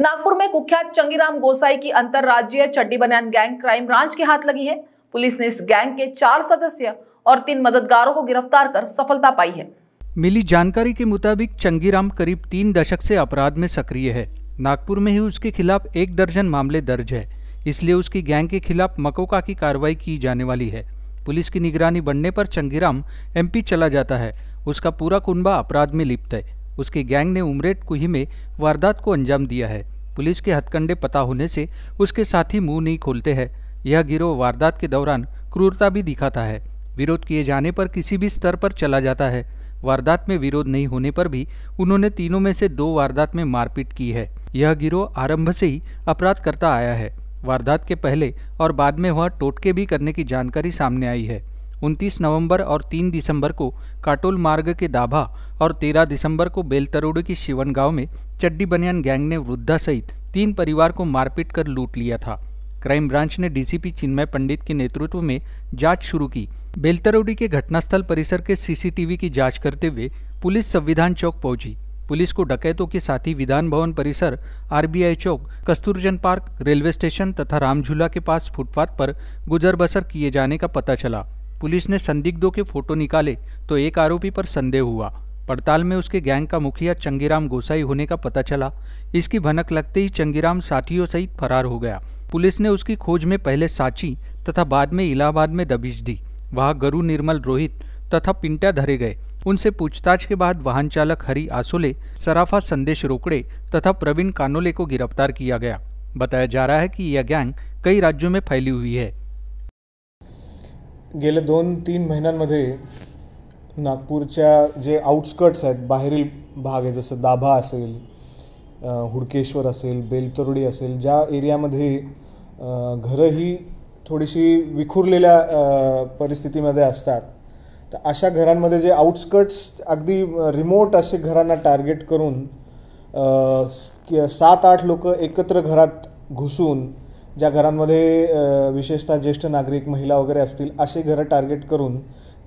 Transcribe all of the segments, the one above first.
नागपुर में कुख्यात चंगीराम गोसाई की अंतरराज्यीय चड्डी बनियान गैंग क्राइम ब्रांच के हाथ लगी है पुलिस ने इस गैंग के चार सदस्य और तीन मददगारों को गिरफ्तार कर सफलता पाई है मिली जानकारी के मुताबिक चंगीराम करीब तीन दशक से अपराध में सक्रिय है नागपुर में ही उसके खिलाफ एक दर्जन मामले दर्ज है इसलिए उसकी गैंग के खिलाफ मकोका की कार्रवाई की जाने वाली है पुलिस की निगरानी बढ़ने पर चंगीराम एमपी चला जाता है उसका पूरा कुनबा अपराध में लिप्त है उसकी गैंग ने उमरेट कुही में वारदात को अंजाम दिया है पुलिस के हथकंडे पता होने से उसके साथी मुंह नहीं खोलते हैं यह गिरोह वारदात के दौरान क्रूरता भी दिखाता है विरोध किए जाने पर किसी भी स्तर पर चला जाता है वारदात में विरोध नहीं होने पर भी उन्होंने तीनों में से दो वारदात में मारपीट की है यह गिरोह आरंभ से ही अपराध करता आया है वारदात के पहले और बाद में हुआ टोटके भी करने की जानकारी सामने आई है उनतीस नवंबर और 3 दिसंबर को काटोल मार्ग के दाभा और 13 दिसंबर को बेलतरोड़ की शिवन गांव में चड्डी बनियान गैंग ने वृद्धा सहित तीन परिवार को मारपीट कर लूट लिया था क्राइम ब्रांच ने डीसीपी चिन्मय पंडित के नेतृत्व में जांच शुरू की बेलतरोड़ी के घटनास्थल परिसर के सीसीटीवी की जांच करते हुए पुलिस संविधान चौक पहुंची पुलिस को डकैतों के साथ ही विधान भवन परिसर RBI Chowk Kasturchand park railway station तथा रामझूला के पास फुटपाथ पर गुजर बसर किए जाने का पता चला पुलिस ने संदिग्धों के फोटो निकाले तो एक आरोपी पर संदेह हुआ पड़ताल में उसके गैंग का मुखिया चंगीराम गोसाई होने का पता चला इसकी भनक लगते ही चंगीराम साथियों सहित फरार हो गया पुलिस ने उसकी खोज में पहले सांची तथा बाद में इलाहाबाद में दबिश दी वहाँ गरु निर्मल रोहित तथा पिंटा धरे गए उनसे पूछताछ के बाद वाहन चालक हरि आसोले सराफा संदेश रोकड़े तथा प्रवीण कानोले को गिरफ्तार किया गया बताया जा रहा है कि यह गैंग कई राज्यों में फैली हुई है गेल्या दोन तीन महिन्यांमध्ये नागपूरच्या जे आउटस्कट्स आहेत बाहेरील भाग आहे जसं दाभा असेल हुडकेश्वर असेल बेलतरुडी असेल ज्या एरियामध्ये घरंही थोडीशी विखुरलेल्या परिस्थितीमध्ये असतात तर अशा घरांमध्ये जे आउटस्कट्स अगदी रिमोट असे घरांना टार्गेट करून सात आठ लोक एकत्र घरात घुसून ज्या घरांमध्ये विशेषतः ज्येष्ठ नागरिक महिला वगैरे असतील असे घरं टार्गेट करून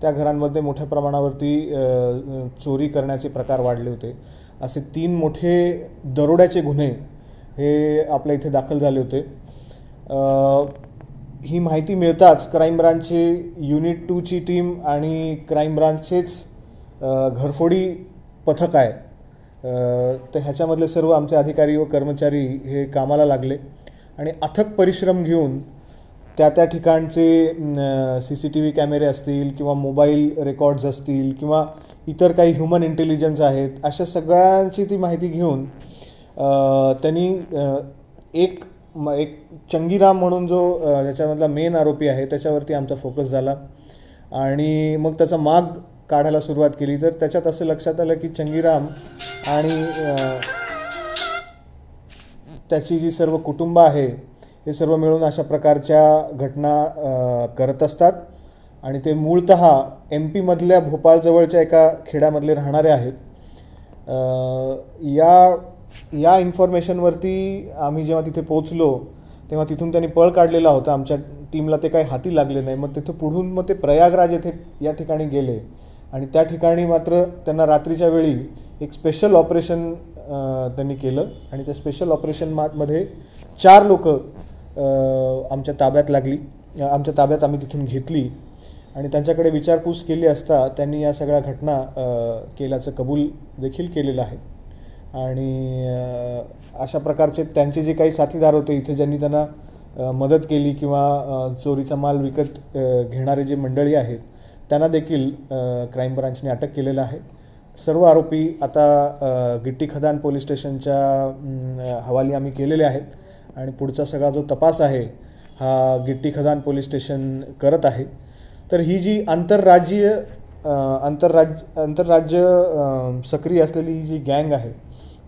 त्या घरांमध्ये मोठ्या प्रमाणावरती चोरी करण्याचे प्रकार वाढले होते असे तीन मोठे दरोड्याचे गुन्हे हे आपल्या इथे दाखल झाले होते ही माहिती मिळताच क्राईम ब्रांचचे युनिट टूची टीम आणि क्राईम ब्रांचचेच घरफोडी पथक आहे तर ह्याच्यामधले सर्व आमचे अधिकारी व कर्मचारी हे कामाला लागले आणि अथक परिश्रम घेऊन त्या त्या ठिकाणचे सी सी टी व्ही कॅमेरे असतील किंवा मोबाईल रेकॉर्ड्स असतील किंवा इतर काही ह्युमन इंटेलिजन्स आहेत अशा सगळ्यांची ती माहिती घेऊन त्यांनी एक म एक चंगीराम म्हणून जो ज्याच्यामधला मेन आरोपी आहे त्याच्यावरती आमचा फोकस झाला आणि मग त्याचा माग काढायला सुरुवात केली तर त्याच्यात असं लक्षात आलं की चंगीराम आणि त्याची जी सर्व कुटुंब आहे हे सर्व मिळून अशा प्रकारच्या घटना करत असतात आणि ते मूळत एम पीमधल्या भोपाळजवळच्या एका खेड्यामधले राहणारे आहेत या या इन्फॉर्मेशनवरती आम्ही जेव्हा तिथे पोचलो तेव्हा तिथून त्यांनी पळ काढलेला होता आमच्या टीमला ते काही हाती लागले नाही मग तिथं पुढून मग ते प्रयागराज येथे या ठिकाणी गेले आणि त्या ठिकाणी मात्र त्यांना रात्रीच्या वेळी एक स्पेशल ऑपरेशन त्यांनी केलं आणि त्या स्पेशल ऑपरेशन मध्ये चार लोक आमच्या ताब्यात लागली आमच्या ताब्यात आम्ही तिथून घेतली आणि त्यांच्याकडे विचारपूस केली असता त्यांनी या सगळ्या घटना केल्याचं कबूल देखील केलेलं आहे आणि अशा प्रकारचे त्यांचे जे काही साथीदार होते इथे ज्यांनी त्यांना मदत केली किंवा चोरीचा माल विकत घेणारे जे मंडळी आहेत त्यांना देखील क्राईम ब्रांचने अटक केलेलं आहे सर्व आरोपी आता गिट्टी खदान पोलीस स्टेशनच्या हवाली आम्ही केलेले आहेत आणि पुढचा सगळा जो तपास आहे हा गिट्टी खदान पोलीस स्टेशन करत आहे तर ही जी आंतरराज्यीय आंतरराज्य आंतरराज्य सक्रिय असलेली ही जी गँग आहे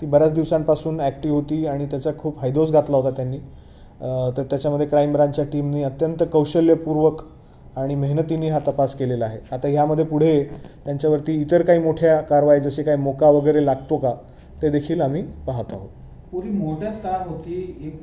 ती बऱ्याच दिवसांपासून ॲक्टिव्ह होती आणि त्याचा खूप हैदोस घातला होता त्यांनी तर त्याच्यामध्ये क्राईम ब्रांचच्या टीमने अत्यंत कौशल्यपूर्वक आणि मेहनतीने हा तपास केलेला आहे आता ह्यामध्ये पुढे त्यांच्यावरती इतर काही मोठ्या कारवाई जसे काही मोका वगैरे लागतो का ते देखील आम्ही पाहत आहोत पुरी मोठ्या स्टार होती एक